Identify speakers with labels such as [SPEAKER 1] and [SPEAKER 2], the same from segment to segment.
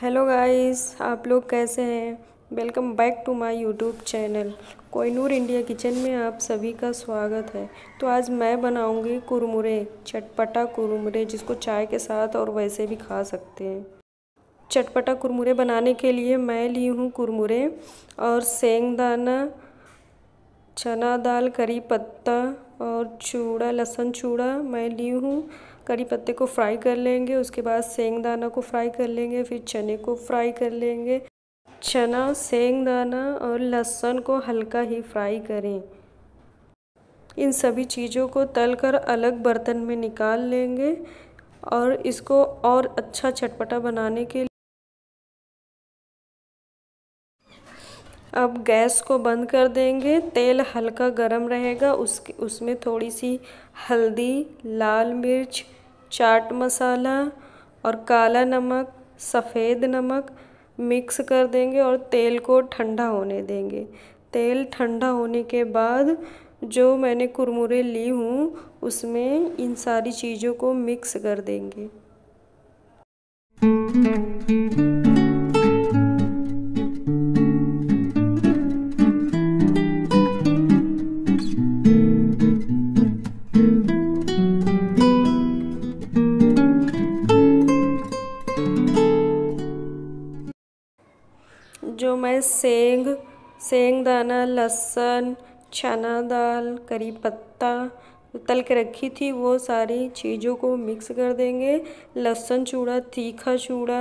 [SPEAKER 1] hello guys आप लोग कैसे हैं welcome back to my YouTube channel Kohinoor India kitchen में आप सभी का स्वागत है तो आज मैं बनाऊंगी कुरमुरे चटपटा कुरमुरे जिसको चाय के साथ और वैसे भी खा सकते हैं चटपटा कुरमुरे बनाने के लिए मैं ली हूँ कुरमुरे और सेंगदाना चना दाल करी पत्ता और चूड़ा लहसुन चूड़ा मैं ली हूँ करी पत्ते को फ्राई कर लेंगे उसके बाद सेंग दाना को फ्राई कर लेंगे फिर चने को फ्राई कर लेंगे चना सेंग दाना और लहसुन को हल्का ही फ्राई करें इन सभी चीज़ों को तल कर अलग बर्तन में निकाल लेंगे और इसको और अच्छा चटपटा बनाने के अब गैस को बंद कर देंगे तेल हल्का गरम रहेगा उस उसमें थोड़ी सी हल्दी लाल मिर्च चाट मसाला और काला नमक सफ़ेद नमक मिक्स कर देंगे और तेल को ठंडा होने देंगे तेल ठंडा होने के बाद जो मैंने कुरमुरे ली हूँ उसमें इन सारी चीज़ों को मिक्स कर देंगे जो मैं सेंग सेंग दाना लहसुन चना दाल करी पत्ता तल के रखी थी वो सारी चीज़ों को मिक्स कर देंगे लहसुन चूड़ा तीखा चूड़ा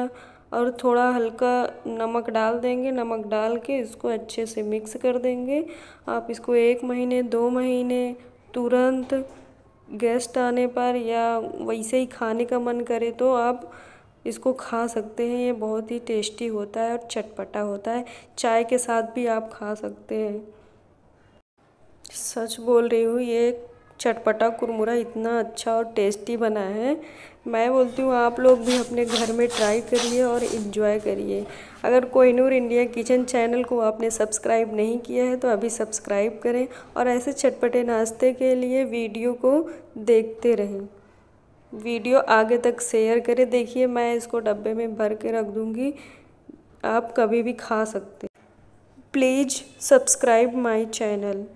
[SPEAKER 1] और थोड़ा हल्का नमक डाल देंगे नमक डाल के इसको अच्छे से मिक्स कर देंगे आप इसको एक महीने दो महीने तुरंत गेस्ट आने पर या वैसे ही खाने का मन करे तो आप इसको खा सकते हैं ये बहुत ही टेस्टी होता है और चटपटा होता है चाय के साथ भी आप खा सकते हैं सच बोल रही हूँ ये चटपटा कुरमुरा इतना अच्छा और टेस्टी बना है मैं बोलती हूँ आप लोग भी अपने घर में ट्राई करिए और इन्जॉय करिए अगर कोहनूर इंडिया किचन चैनल को आपने सब्सक्राइब नहीं किया है तो अभी सब्सक्राइब करें और ऐसे चटपटे नाश्ते के लिए वीडियो को देखते रहें वीडियो आगे तक शेयर करें देखिए मैं इसको डब्बे में भर के रख दूँगी आप कभी भी खा सकते प्लीज़ सब्सक्राइब माई चैनल